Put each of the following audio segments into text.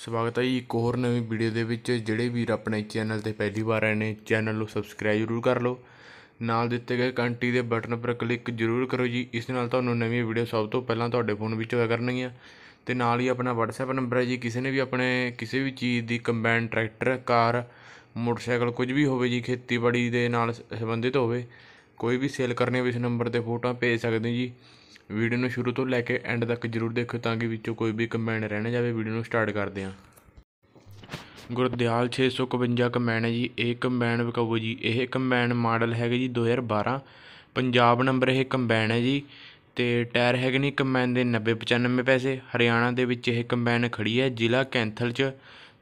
ਸਵਾਗਤ ਹੈ ਜੀ ਇੱਕ ਹੋਰ ਨਵੀਂ ਵੀਡੀਓ ਦੇ ਵਿੱਚ ਜਿਹੜੇ ਵੀਰ ਆਪਣੇ ਚੈਨਲ ਤੇ ਪਹਿਲੀ ਵਾਰ ਆਏ ਨੇ ਚੈਨਲ ਨੂੰ ਸਬਸਕ੍ਰਾਈਬ ਜ਼ਰੂਰ ਕਰ ਲਓ ਨਾਲ ਦਿੱਤੇ ਗਏ ਘੰਟੀ ਦੇ ਬਟਨ ਉੱਪਰ ਕਲਿੱਕ ਜ਼ਰੂਰ ਕਰੋ ਜੀ ਇਸ ਨਾਲ ਤੁਹਾਨੂੰ ਨਵੀਂ ਵੀਡੀਓ ਸਭ ਤੋਂ ਪਹਿਲਾਂ ਤੁਹਾਡੇ ਫੋਨ ਵਿੱਚ ਹੋਇਆ ਕਰਨਗੀਆਂ ਤੇ ਨਾਲ ਹੀ ਆਪਣਾ WhatsApp ਨੰਬਰ ਹੈ ਜੀ ਕਿਸੇ ਨੇ ਵੀ ਆਪਣੇ ਕਿਸੇ ਵੀ ਚੀਜ਼ ਦੀ ਕੰਬਾਈਨ ਟਰੈਕਟਰ ਕਾਰ ਮੋਟਰਸਾਈਕਲ ਕੁਝ ਵੀ ਹੋਵੇ ਜੀ ਖੇਤੀਬਾੜੀ ਦੇ ਨਾਲ ਸੰਬੰਧਿਤ ਹੋਵੇ ਕੋਈ ਵੀ ਸੇਲ ਕਰਨੀ ਹੋਵੇ ਇਸ ਨੰਬਰ ਤੇ ਫੋਟੋਆਂ ਭੇਜ ਸਕਦੇ ਜੀ ਵੀਡੀਓ ਨੂੰ ਸ਼ੁਰੂ ਤੋਂ ਲੈ ਕੇ ਐਂਡ ਤੱਕ ਜ਼ਰੂਰ ਦੇਖੋ ਤਾਂ ਕਿ ਵਿੱਚੋਂ ਕੋਈ ਵੀ ਕਮੈਂਟ ਰਹਿ ਨਾ ਜਾਵੇ ਵੀਡੀਓ ਨੂੰ ਸਟਾਰਟ ਕਰਦੇ ਹਾਂ ਗੁਰਦਿਆਲ 652 ਕਮੈਂਟ ਹੈ ਜੀ ਇਹ ਕਮੈਂਟ ਵਿਕਾਓ ਜੀ ਇਹ ਕਮੈਂਟ ਮਾਡਲ ਹੈਗਾ ਜੀ 2012 ਪੰਜਾਬ ਨੰਬਰ ਇਹ ਕਮੈਂਟ ਹੈ ਜੀ ਤੇ ਟਾਇਰ ਹੈਗੇ ਨੇ ਕਮੈਂਟ ਦੇ 90 95 ਪੈਸੇ ਹਰਿਆਣਾ ਦੇ ਵਿੱਚ ਇਹ ਕਮੈਂਟ ਖੜੀ ਹੈ ਜ਼ਿਲ੍ਹਾ ਕੈਂਥਲ 'ਚ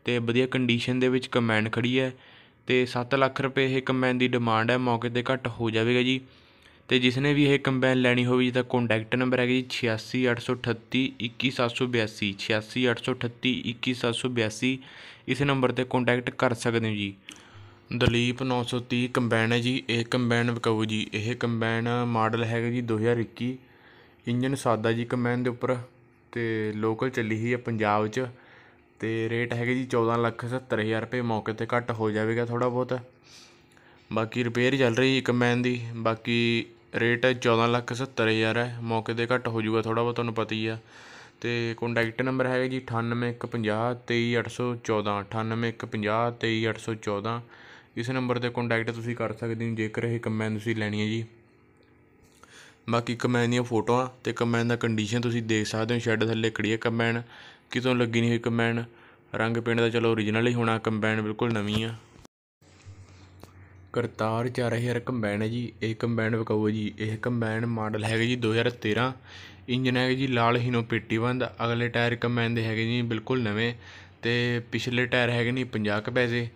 ਤੇ ਵਧੀਆ ਕੰਡੀਸ਼ਨ ਦੇ ਵਿੱਚ ਕਮੈਂਟ ਖੜੀ ਹੈ ਤੇ 7 ਲੱਖ ਰੁਪਏ ਇਹ ਕਮੈਂਟ ਦੀ ਡਿਮਾਂਡ ਹੈ ਮੌਕੇ ਤੇ ਘੱਟ ਹੋ ਜਾਵੇਗਾ ਜੀ ਤੇ ਜਿਸ ਨੇ ਵੀ ਇਹ ਕੰਬਾਈਨ ਲੈਣੀ ਹੋਵੇ ਜਿਹਦਾ ਕੰਟੈਕਟ ਨੰਬਰ ਹੈਗਾ ਜੀ ਛਿਆਸੀ ਅੱਠ ਇਸ ਨੰਬਰ 'ਤੇ ਕੰਟੈਕਟ ਕਰ ਸਕਦੇ ਹੋ ਜੀ ਦਲੀਪ 930 ਕੰਬਾਈਨ ਹੈ ਜੀ ਇਹ ਕੰਬਾਈਨ ਵਿਕਾਊ ਜੀ ਇਹ ਕੰਬਾਈਨ ਮਾਡਲ ਹੈਗਾ ਜੀ 2021 ਇੰਜਨ ਸਾਦਾ ਜੀ ਕੰਬਾਈਨ ਦੇ ਉੱਪਰ ਤੇ ਲੋਕਲ ਚੱਲੀ ਹੀ ਹੈ ਪੰਜਾਬ 'ਚ ਤੇ ਰੇਟ ਹੈਗਾ ਜੀ 14 ਲੱਖ 70 ਹਜ਼ਾਰ ਰੁਪਏ ਮੌਕੇ ਤੇ ਘੱਟ ਹੋ ਜਾਵੇਗਾ ਥੋੜਾ ਬਹੁਤ ਬਾਕੀ ਰਿਪੇਅਰ ਚੱਲ ਰਹੀ ਕੰਬਾਈਨ ਦੀ ਬਾਕੀ ਰੇਟ 14 ਲੱਖ 70 ਹਜ਼ਾਰ ਹੈ ਮੌਕੇ 'ਤੇ ਘੱਟ ਹੋ ਜਾਊਗਾ ਥੋੜਾ ਬਹੁਤ ਤੁਹਾਨੂੰ ਪਤਾ ਹੀ ਆ ਤੇ ਕੰਟੈਕਟ ਨੰਬਰ ਹੈਗਾ ਜੀ ਅਠਾਨਵੇਂ ਇੱਕ ਇਸ ਨੰਬਰ 'ਤੇ ਕੰਟੈਕਟ ਤੁਸੀਂ ਕਰ ਸਕਦੇ ਹੋ ਜੇਕਰ ਇਹ ਕਮੈਨ ਤੁਸੀਂ ਲੈਣੀ ਹੈ ਜੀ ਬਾਕੀ ਕਮੈਨ ਦੀਆਂ ਫੋਟੋਆਂ ਤੇ ਕਮੈਨ ਦਾ ਕੰਡੀਸ਼ਨ ਤੁਸੀਂ ਦੇਖ ਸਕਦੇ ਹੋ ਸ਼ੈੱਡ ਥੱਲੇ ਖੜੀ ਹੈ ਕਮੈਨ ਕਿਤੋਂ ਲੱਗੀ ਨਹੀਂ ਹੋਈ ਕਮੈਨ ਰੰਗ ਪੇਂਟ ਦਾ ਚਲੋ ਓਰੀਜਨਲ ਹੀ ਹੋਣਾ ਕੰਬਾਈਨ ਬਿਲਕੁਲ ਨਵੀਂ ਆ ਕਰਤਾਰ ਰਹੀ ਹਜ਼ਾਰ ਕੰਬਾਈਨ ਹੈ ਜੀ ਇਹ ਕੰਬਾਈਨ ਵਿਕਾਊ ਜੀ ਇਹ ਕੰਬਾਈਨ ਮਾਡਲ ਹੈਗਾ ਜੀ 2013 ਇੰਜਨ ਹੈਗਾ ਜੀ ਲਾਲ ਪੇਟੀ ਬੰਦ ਅਗਲੇ ਟਾਇਰ ਕੰਬਾਈਨ ਦੇ ਹੈਗੇ ਜੀ ਬਿਲਕੁਲ ਨਵੇਂ ਤੇ ਪਿਛਲੇ ਟਾਇਰ ਹੈਗੇ ਨਹੀਂ 50 ਕ ਪੈਸੇ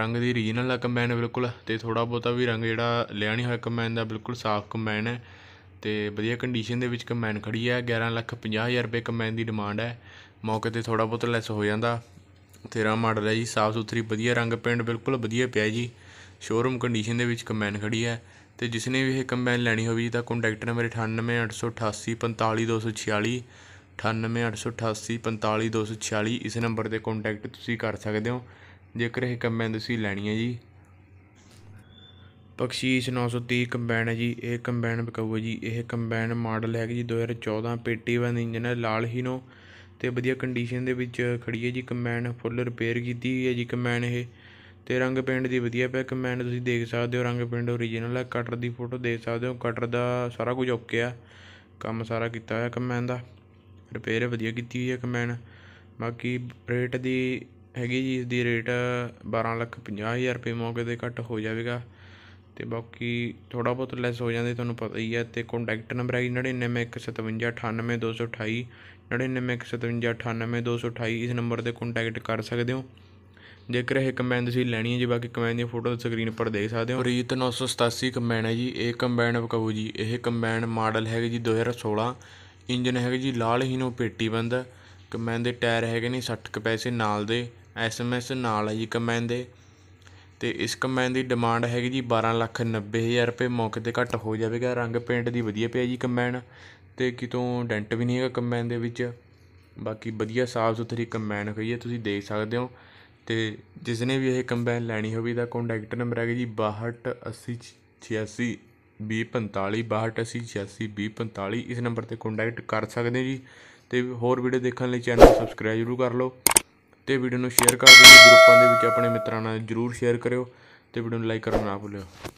ਰੰਗ ਦੀ origignal ਆ ਕੰਬਾਈਨ ਬਿਲਕੁਲ ਤੇ ਥੋੜਾ ਬੋਤਾ ਵੀ ਰੰਗ ਜਿਹੜਾ ਲਿਆ ਨਹੀਂ ਹੋਇਆ ਕੰਬਾਈਨ ਦਾ ਬਿਲਕੁਲ ਸਾਫ਼ ਕੰਬਾਈਨ ਹੈ ਤੇ ਵਧੀਆ ਕੰਡੀਸ਼ਨ ਦੇ ਵਿੱਚ ਕੰਬਾਈਨ ਖੜੀ ਹੈ 11 ਲੱਖ 50 ਹਜ਼ਾਰ ਰੁਪਏ ਕੰਬਾਈਨ ਦੀ ਡਿਮਾਂਡ ਹੈ ਮੌਕੇ ਤੇ ਥੋੜਾ ਬੋਤਾ ਲੈਸ ਹੋ ਜਾਂਦਾ 13 ਮਾਡਲ ਹੈ ਜੀ ਸਾਫ਼ ਸੁਥਰੀ ਵਧੀਆ ਰੰਗ ਪੇਂਟ ਬਿਲਕੁਲ ਵਧੀਆ ਪਿਆ ਜੀ ਸ਼ੋਰੂਮ ਕੰਡੀਸ਼ਨ ਦੇ ਵਿੱਚ ਕੰਬਾਈਨ ਖੜੀ ਹੈ ਤੇ ਜਿਸ ਨੇ ਵੀ ਇਹ ਕੰਬਾਈਨ ਲੈਣੀ ਹੋਵੇ ਤਾਂ ਕੰਟੈਕਟ ਨੰਬਰ 9888845246 9888845246 ਇਸ ਨੰਬਰ ਤੇ ਕੰਟੈਕਟ ਤੁਸੀਂ ਕਰ ਸਕਦੇ ਹੋ ਜੇਕਰ ਇਹ ਕੰਬਾਈਨ ਤੁਸੀਂ ਲੈਣੀ ਹੈ ਜੀ ਪਕਸ਼ੀ 930 ਕੰਬਾਈਨ ਹੈ ਜੀ ਇਹ ਕੰਬਾਈਨ ਬਕਾਊ ਹੈ ਜੀ ਇਹ ਕੰਬਾਈਨ ਮਾਡਲ ਹੈ ਜੀ 2014 ਪੇਟੀ ਵਨ ਇੰਜਨ ਹੈ ਲਾਲ ਹੀਨੋ ਤੇ ਵਧੀਆ ਕੰਡੀਸ਼ਨ ਦੇ ਵਿੱਚ ਖੜੀ ਹੈ ਜੀ ਕੰਬਾਈਨ ਫੁੱਲ ਰਿਪੇਅਰ ਕੀਤੀ ਹੋਈ ਹੈ ਜੀ ਕੰਬਾਈਨ ਇਹ ਤੇ ਰੰਗ ਪੇਂਟ ਦੀ ਵਧੀਆ ਪਿਆ ਕਮੈਂਡ ਤੁਸੀਂ ਦੇਖ ਸਕਦੇ ਹੋ ਰੰਗ ਪੇਂਟ ਓਰੀਜਨਲ ਹੈ ਕਟਰ ਦੀ ਫੋਟੋ ਦੇਖ ਸਕਦੇ ਹੋ ਕਟਰ ਦਾ ਸਾਰਾ ਕੁਝ ਓਕੇ ਆ ਕੰਮ ਸਾਰਾ ਕੀਤਾ ਹੋਇਆ ਕਮੈਨ ਦਾ ਰਿਪੇਅਰ ਵਧੀਆ ਕੀਤੀ ਹੋਈ ਹੈ ਕਮੈਨ ਬਾਕੀ ਰੇਟ ਦੀ ਹੈਗੀ ਜੀ ਇਸ ਦੀ ਰੇਟ 12 ਲੱਖ ਰੁਪਏ ਮੌਕੇ ਤੇ ਘੱਟ ਹੋ ਜਾਵੇਗਾ ਤੇ ਬਾਕੀ ਥੋੜਾ ਬਹੁਤ ਲੈਸ ਹੋ ਜਾਂਦੇ ਤੁਹਾਨੂੰ ਪਤਾ ਹੀ ਹੈ ਤੇ ਕੰਟੈਕਟ ਨੰਬਰ ਹੈ 9915798228 9915798228 ਇਸ ਨੰਬਰ ਤੇ ਕੰਟੈਕਟ ਕਰ ਸਕਦੇ ਹੋ ਜੇਕਰ ਇਹ ਕੰਬਾਈਨ ਤੁਸੀਂ ਲੈਣੀ ਹੈ ਜੀ ਬਾਕੀ ਕੰਬਾਈਨ ਦੀਆਂ ਫੋਟੋ ਸਕਰੀਨ ਉੱਪਰ ਦੇਖ ਸਕਦੇ ਹੋ ਪ੍ਰੀਤ 987 ਕੰਬਾਈਨ ਹੈ ਜੀ ਇਹ ਕੰਬਾਈਨ ਬਕਾਉ ਜੀ ਇਹ ਕੰਬਾਈਨ ਮਾਡਲ ਹੈਗੇ ਜੀ 2016 ਇੰਜਨ ਹੈਗਾ ਜੀ ਲਾਲ ਹੀਨੋ ਪੇਟੀ ਬੰਦ ਕੰਬਾਈਨ ਦੇ ਟਾਇਰ ਹੈਗੇ ਨੇ 60 ਕ ਪੈਸੇ ਨਾਲ ਦੇ ਐਸਐਮਐਸ ਨਾਲ ਹੈ ਜੀ ਕੰਬਾਈਨ ਦੇ ਤੇ ਇਸ ਕੰਬਾਈਨ ਦੀ ਡਿਮਾਂਡ ਹੈਗੀ ਜੀ 12 ਲੱਖ 90 ਹਜ਼ਾਰ ਰੁਪਏ ਮੌਕੇ ਤੇ ਘੱਟ ਹੋ ਜਾਵੇਗਾ ਰੰਗ ਪੇਂਟ ਦੀ ਵਧੀਆ ਪਿਆ ਜੀ ਕੰਬਾਈਨ ਤੇ ਕਿਤੋਂ ਡੈਂਟ ਵੀ ਨਹੀਂ ਹੈਗਾ ਕੰਬਾਈਨ ਦੇ ਵਿੱਚ ਬਾਕੀ ਵਧੀਆ ਸਾਫ਼ ਸੁਥਰੀ ਕੰਬਾਈਨ ਹੋਈ ਹੈ ਤੁਸੀਂ ਦੇਖ ਸਕਦੇ ਹੋ ਤੇ ਜਿਸ ਨੇ ਵੀ ਇਹ ਕੰਬਾਈਨ ਲੈਣੀ ਹੋਵੇ ਦਾ ਕੰਟੈਕਟ ਨੰਬਰ ਹੈਗਾ ਜੀ ਬਾਹਠ ਅੱਸੀ ਇਸ ਨੰਬਰ 'ਤੇ ਕੰਟੈਕਟ ਕਰ ਸਕਦੇ ਜੀ ਤੇ ਹੋਰ ਵੀਡੀਓ ਦੇਖਣ ਲਈ ਚੈਨਲ ਸਬਸਕ੍ਰਾਈਬ ਜ਼ਰੂਰ ਕਰ ਲਓ ਤੇ ਵੀਡੀਓ ਨੂੰ ਸ਼ੇਅਰ ਕਰ ਦਿਓ ਗਰੁੱਪਾਂ ਦੇ ਵਿੱਚ ਆਪਣੇ ਮਿੱਤਰਾਂ ਨਾਲ ਜ਼ਰੂਰ ਸ਼ੇਅਰ ਕਰਿਓ ਤੇ ਵੀਡੀਓ ਨੂੰ ਲਾਈਕ ਕਰਨਾ ਨਾ ਭੁੱਲਿਓ